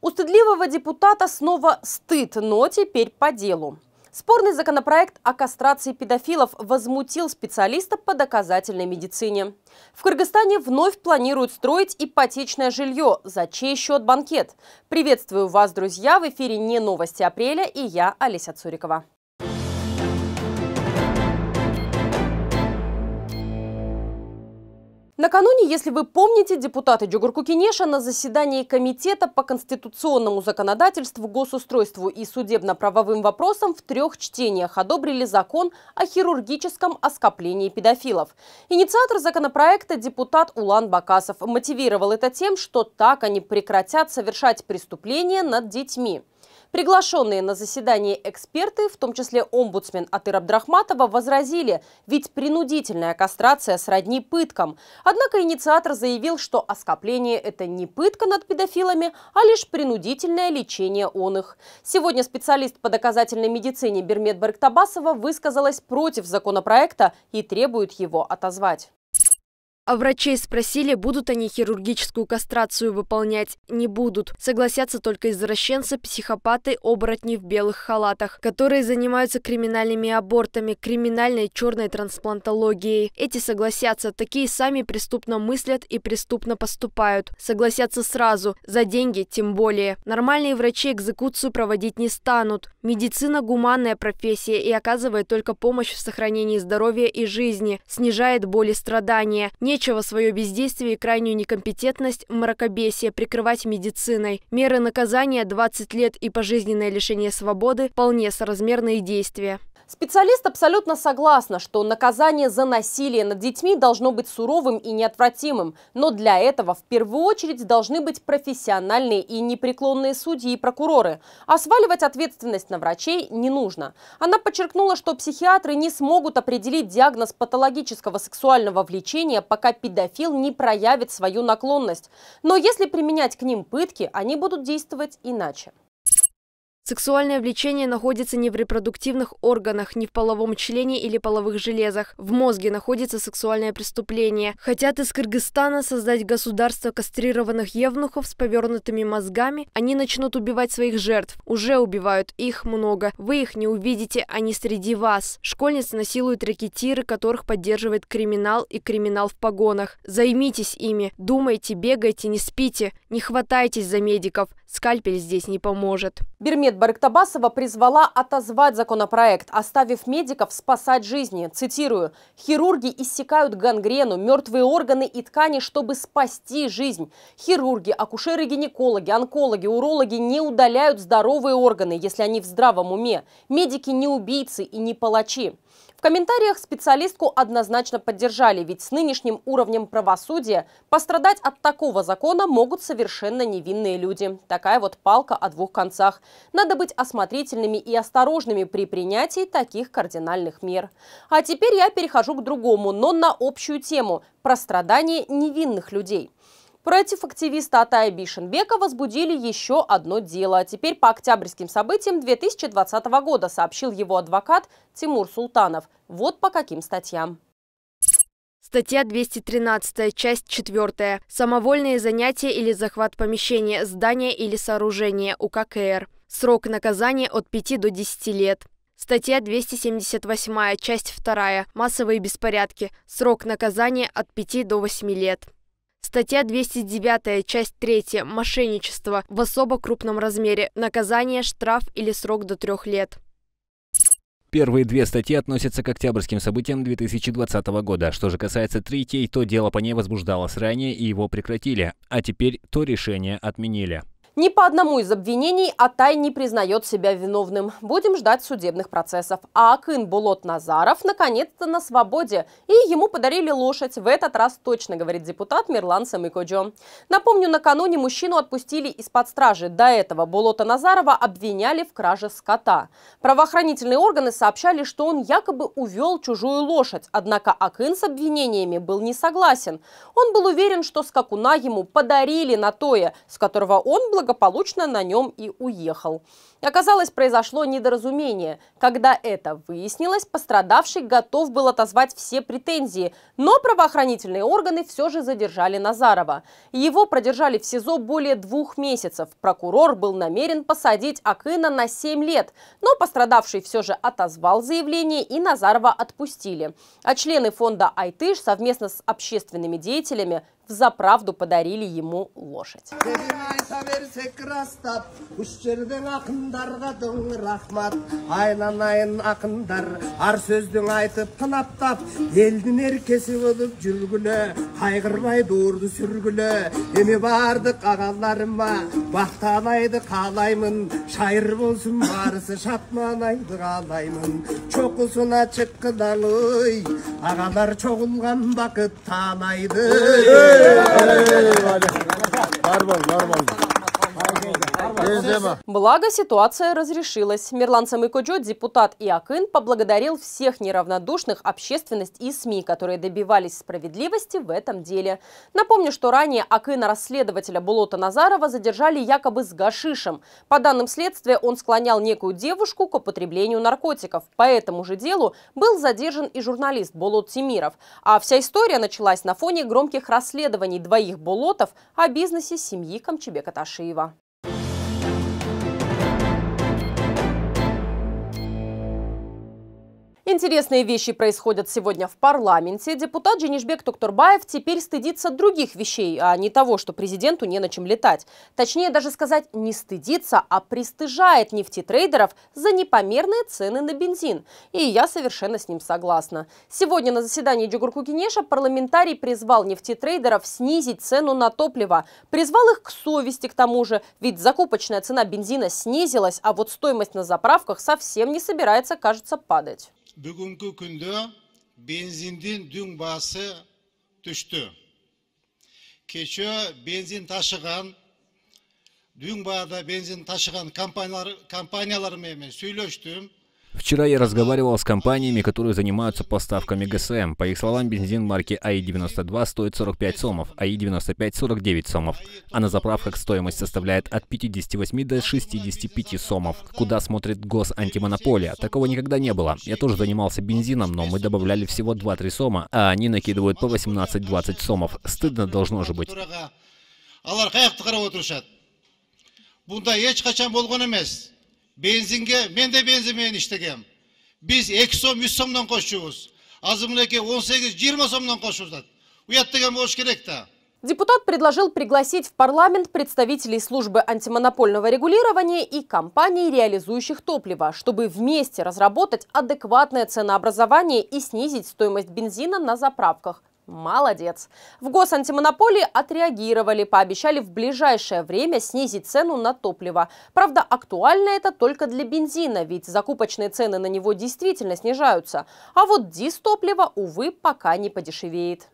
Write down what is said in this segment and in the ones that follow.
У стыдливого депутата снова стыд, но теперь по делу. Спорный законопроект о кастрации педофилов возмутил специалиста по доказательной медицине. В Кыргызстане вновь планируют строить ипотечное жилье. За чей счет банкет? Приветствую вас, друзья! В эфире «Не новости апреля» и я, Олеся Цурикова. Накануне, если вы помните, депутаты Джугурку Кенеша на заседании Комитета по конституционному законодательству, госустройству и судебно-правовым вопросам в трех чтениях одобрили закон о хирургическом оскоплении педофилов. Инициатор законопроекта депутат Улан Бакасов мотивировал это тем, что так они прекратят совершать преступления над детьми. Приглашенные на заседание эксперты, в том числе омбудсмен Атыр Абдрахматова, возразили, ведь принудительная кастрация сродни пыткам. Однако инициатор заявил, что оскопление – это не пытка над педофилами, а лишь принудительное лечение он их. Сегодня специалист по доказательной медицине Бермет Барктабасова высказалась против законопроекта и требует его отозвать. А врачей спросили, будут они хирургическую кастрацию выполнять. Не будут. Согласятся только извращенцы, психопаты, оборотни в белых халатах, которые занимаются криминальными абортами, криминальной черной трансплантологией. Эти согласятся, такие сами преступно мыслят и преступно поступают. Согласятся сразу, за деньги тем более. Нормальные врачи экзекуцию проводить не станут. Медицина – гуманная профессия и оказывает только помощь в сохранении здоровья и жизни, снижает боли, страдания. Не нечего свое бездействие и крайнюю некомпетентность мракобесия прикрывать медициной. Меры наказания 20 лет и пожизненное лишение свободы – вполне соразмерные действия. Специалист абсолютно согласна, что наказание за насилие над детьми должно быть суровым и неотвратимым, но для этого в первую очередь должны быть профессиональные и непреклонные судьи и прокуроры, а сваливать ответственность на врачей не нужно. Она подчеркнула, что психиатры не смогут определить диагноз патологического сексуального влечения, пока педофил не проявит свою наклонность. Но если применять к ним пытки, они будут действовать иначе. Сексуальное влечение находится не в репродуктивных органах, не в половом члене или половых железах. В мозге находится сексуальное преступление. Хотят из Кыргызстана создать государство кастрированных евнухов с повернутыми мозгами. Они начнут убивать своих жертв. Уже убивают. Их много. Вы их не увидите, они среди вас. Школьниц насилуют ракетиры, которых поддерживает криминал и криминал в погонах. Займитесь ими. Думайте, бегайте, не спите. Не хватайтесь за медиков. Скальпель здесь не поможет. Бермед Барыктабасова призвала отозвать законопроект, оставив медиков спасать жизни. Цитирую, «Хирурги иссекают гангрену, мертвые органы и ткани, чтобы спасти жизнь. Хирурги, акушеры-гинекологи, онкологи, урологи не удаляют здоровые органы, если они в здравом уме. Медики не убийцы и не палачи». В комментариях специалистку однозначно поддержали, ведь с нынешним уровнем правосудия пострадать от такого закона могут совершенно невинные люди. Такая вот палка о двух концах. Надо надо быть осмотрительными и осторожными при принятии таких кардинальных мер. А теперь я перехожу к другому, но на общую тему – про страдания невинных людей. Против активиста Атая Бишенбека возбудили еще одно дело. А теперь по октябрьским событиям 2020 года, сообщил его адвокат Тимур Султанов. Вот по каким статьям. Статья 213, часть 4. Самовольные занятия или захват помещения, здания или сооружения УККР. Срок наказания от 5 до 10 лет. Статья 278, часть 2. Массовые беспорядки. Срок наказания от 5 до 8 лет. Статья 209, часть 3. Мошенничество в особо крупном размере. Наказание, штраф или срок до трех лет. Первые две статьи относятся к октябрьским событиям 2020 года. Что же касается третьей, то дело по ней возбуждалось ранее и его прекратили, а теперь то решение отменили. Ни по одному из обвинений Атай не признает себя виновным. Будем ждать судебных процессов. А Акын Булот Назаров наконец-то на свободе. И ему подарили лошадь. В этот раз точно, говорит депутат Мирлан Самыкоджо. Напомню, накануне мужчину отпустили из-под стражи. До этого Булота Назарова обвиняли в краже скота. Правоохранительные органы сообщали, что он якобы увел чужую лошадь. Однако Акын с обвинениями был не согласен. Он был уверен, что скакуна ему подарили на тое, с которого он благодарен благополучно на нем и уехал. Оказалось, произошло недоразумение. Когда это выяснилось, пострадавший готов был отозвать все претензии, но правоохранительные органы все же задержали Назарова. Его продержали в СИЗО более двух месяцев. Прокурор был намерен посадить Акына на 7 лет, но пострадавший все же отозвал заявление и Назарова отпустили. А члены фонда «Айтыш» совместно с общественными деятелями за правду подарили ему лошадь. ағалар чоғылған бақыт танайды. Eyvallah. Var var var var. Благо, ситуация разрешилась. Мирлан Самыкоджо, депутат и поблагодарил всех неравнодушных общественность и СМИ, которые добивались справедливости в этом деле. Напомню, что ранее Акына-расследователя Булота Назарова задержали якобы с гашишем. По данным следствия, он склонял некую девушку к употреблению наркотиков. По этому же делу был задержан и журналист Болот Тимиров. А вся история началась на фоне громких расследований двоих Болотов о бизнесе семьи Камчебека Ташиева. Интересные вещи происходят сегодня в парламенте. Депутат Женишбек Токторбаев теперь стыдится других вещей, а не того, что президенту не на чем летать. Точнее даже сказать, не стыдится, а пристыжает нефтетрейдеров за непомерные цены на бензин. И я совершенно с ним согласна. Сегодня на заседании Джугурку Кенеша парламентарий призвал нефтетрейдеров снизить цену на топливо. Призвал их к совести к тому же, ведь закупочная цена бензина снизилась, а вот стоимость на заправках совсем не собирается, кажется, падать. bugünkü günde benzinin dün bahsi düştü. Keçe benzin taşıgan, dün bağda benzin taşıgan kampanyalar, kampanyalarımı hemen söyleştim. Вчера я разговаривал с компаниями, которые занимаются поставками ГСМ. По их словам, бензин марки АИ-92 стоит 45 сомов, АИ-95 – 49 сомов. А на заправках стоимость составляет от 58 до 65 сомов. Куда смотрит госантимонополия? Такого никогда не было. Я тоже занимался бензином, но мы добавляли всего 2-3 сома, а они накидывают по 18-20 сомов. Стыдно должно же быть. Алар, benzinga men de benzimeyen iştegem. Biz 2 som 100 somdan koşuyoruz. Azımdaki 18-20 somdan koşuyoruz. Uyat degen boş gerek de. Депутат предложил пригласить в парламент представителей службы антимонопольного регулирования и компаний, реализующих топливо, чтобы вместе разработать адекватное ценообразование и снизить стоимость бензина на заправках. Молодец. В госантимонополии отреагировали, пообещали в ближайшее время снизить цену на топливо. Правда, актуально это только для бензина, ведь закупочные цены на него действительно снижаются. А вот дистопливо, увы, пока не подешевеет.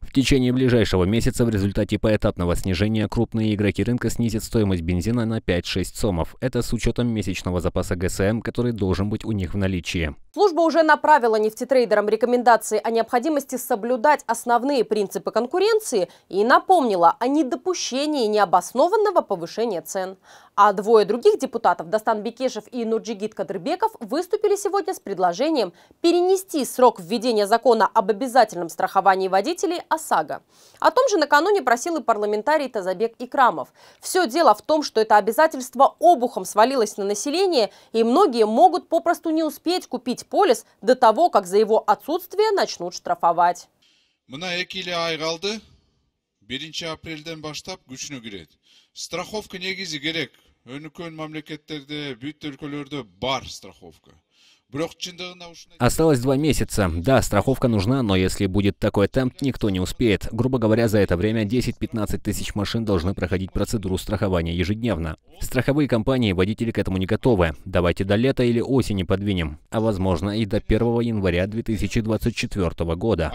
В течение ближайшего месяца в результате поэтапного снижения крупные игроки рынка снизят стоимость бензина на 5-6 сомов. Это с учетом месячного запаса ГСМ, который должен быть у них в наличии служба уже направила нефтетрейдерам рекомендации о необходимости соблюдать основные принципы конкуренции и напомнила о недопущении необоснованного повышения цен. А двое других депутатов, Дастан Бекешев и Нурджигит Кадырбеков, выступили сегодня с предложением перенести срок введения закона об обязательном страховании водителей ОСАГО. О том же накануне просил и парламентарий Тазабек Икрамов. Все дело в том, что это обязательство обухом свалилось на население, и многие могут попросту не успеть купить полис до того, как за его отсутствие начнут штрафовать. Мына 2 иле айгалды 1 апрелден баштап гучну кирет. Страховка негизи керек. Өнүкөн мамлекеттерде, бүт өлкөлөрдө бар страховка. Осталось два месяца. Да, страховка нужна, но если будет такой темп, никто не успеет. Грубо говоря, за это время 10-15 тысяч машин должны проходить процедуру страхования ежедневно. Страховые компании и водители к этому не готовы. Давайте до лета или осени подвинем. А возможно и до 1 января 2024 года.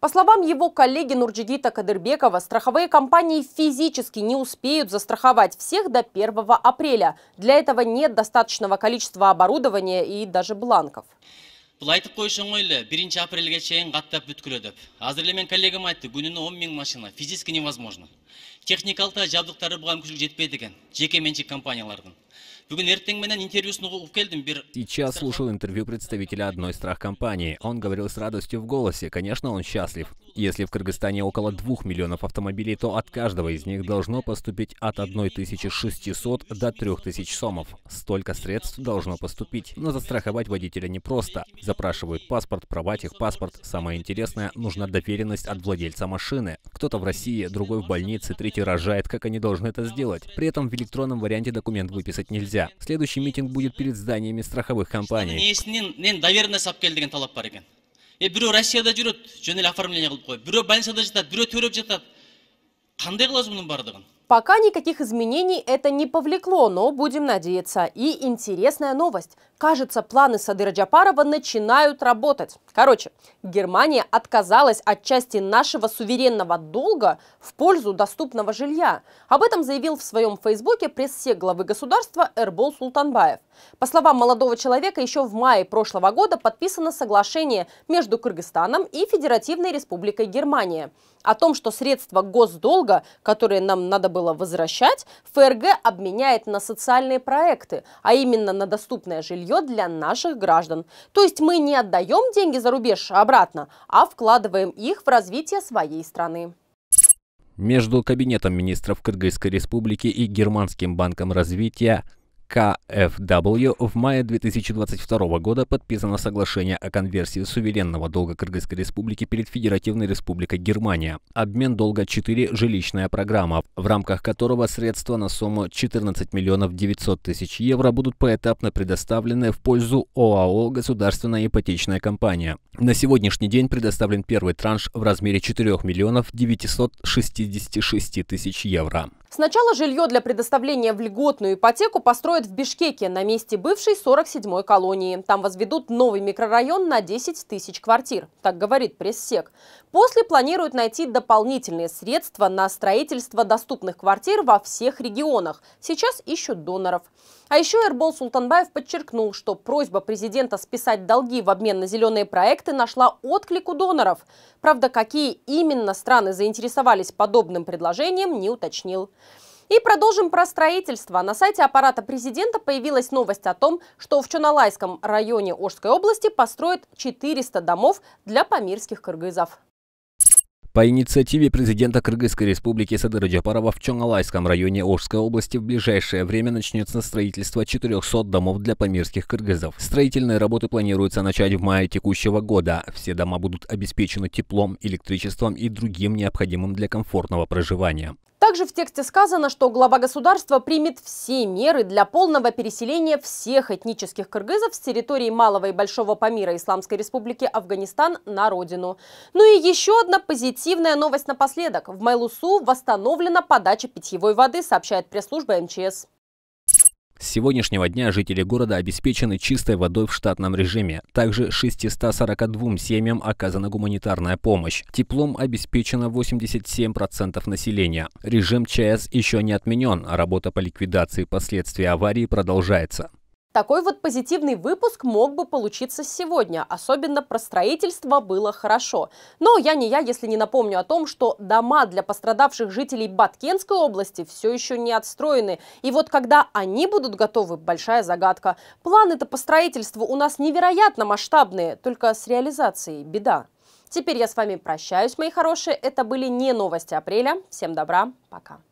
По словам его коллеги Нурджигита Кадырбекова, страховые компании физически не успеют застраховать всех до 1 апреля. Для этого нет достаточного количества оборудования и даже бланков. Бұл айтып қойшың ойлы, 1 апрельге шейін қаттап бүткілі деп. Әзірле коллегам айтты, күніне 10 мин машина, физически невозможно. Техникалта жабдықтары бұған күшілік жетпейді екен, жеке меншік компаниялардың. Сейчас слушал интервью представителя одной компании. Он говорил с радостью в голосе. Конечно, он счастлив. Если в Кыргызстане около 2 миллионов автомобилей, то от каждого из них должно поступить от 1600 до 3000 сомов. Столько средств должно поступить, но застраховать водителя непросто. Запрашивают паспорт, права паспорт. Самое интересное, нужна доверенность от владельца машины. Кто-то в России, другой в больнице, третий рожает, как они должны это сделать. При этом в электронном варианте документ выписать нельзя. Следующий митинг будет перед зданиями страховых компаний. е бирөө россияда жүрөт жөн эле оформление кылып коюп бирөө больницада жатат бирөө төрөп жатат кандай кылабыз мунун баардыгын Пока никаких изменений это не повлекло, но будем надеяться. И интересная новость. Кажется, планы Садыра Джапарова начинают работать. Короче, Германия отказалась от части нашего суверенного долга в пользу доступного жилья. Об этом заявил в своем фейсбуке пресс-сек главы государства Эрбол Султанбаев. По словам молодого человека, еще в мае прошлого года подписано соглашение между Кыргызстаном и Федеративной Республикой Германия о том, что средства госдолга, которые нам надо было было возвращать, ФРГ обменяет на социальные проекты, а именно на доступное жилье для наших граждан. То есть мы не отдаем деньги за рубеж обратно, а вкладываем их в развитие своей страны. Между Кабинетом министров Кыргызской республики и Германским банком развития КФВ в мае 2022 года подписано соглашение о конверсии суверенного долга Кыргызской республики перед Федеративной республикой Германия. Обмен долга 4 – жилищная программа, в рамках которого средства на сумму 14 миллионов 900 тысяч евро будут поэтапно предоставлены в пользу ОАО а «Государственная ипотечная компания». На сегодняшний день предоставлен первый транш в размере 4 миллионов 966 тысяч евро. Сначала жилье для предоставления в льготную ипотеку построено строят в Бишкеке на месте бывшей 47-й колонии. Там возведут новый микрорайон на 10 тысяч квартир, так говорит пресс-сек. После планируют найти дополнительные средства на строительство доступных квартир во всех регионах. Сейчас ищут доноров. А еще Эрбол Султанбаев подчеркнул, что просьба президента списать долги в обмен на зеленые проекты нашла отклик у доноров. Правда, какие именно страны заинтересовались подобным предложением, не уточнил. И продолжим про строительство. На сайте аппарата президента появилась новость о том, что в Чуналайском районе Ошской области построят 400 домов для памирских кыргызов. По инициативе президента Кыргызской республики Садыр Джапарова в Чонгалайском районе Ошской области в ближайшее время начнется строительство 400 домов для памирских кыргызов. Строительные работы планируется начать в мае текущего года. Все дома будут обеспечены теплом, электричеством и другим необходимым для комфортного проживания. Также в тексте сказано, что глава государства примет все меры для полного переселения всех этнических кыргызов с территории Малого и Большого Памира Исламской Республики Афганистан на родину. Ну и еще одна позитивная новость напоследок. В Майлусу восстановлена подача питьевой воды, сообщает пресс-служба МЧС. С сегодняшнего дня жители города обеспечены чистой водой в штатном режиме. Также 642 семьям оказана гуманитарная помощь. Теплом обеспечено 87% населения. Режим ЧС еще не отменен, а работа по ликвидации последствий аварии продолжается. Такой вот позитивный выпуск мог бы получиться сегодня, особенно про строительство было хорошо. Но я не я, если не напомню о том, что дома для пострадавших жителей Баткенской области все еще не отстроены. И вот когда они будут готовы, большая загадка. Планы-то по строительству у нас невероятно масштабные, только с реализацией беда. Теперь я с вами прощаюсь, мои хорошие. Это были не новости апреля. Всем добра, пока.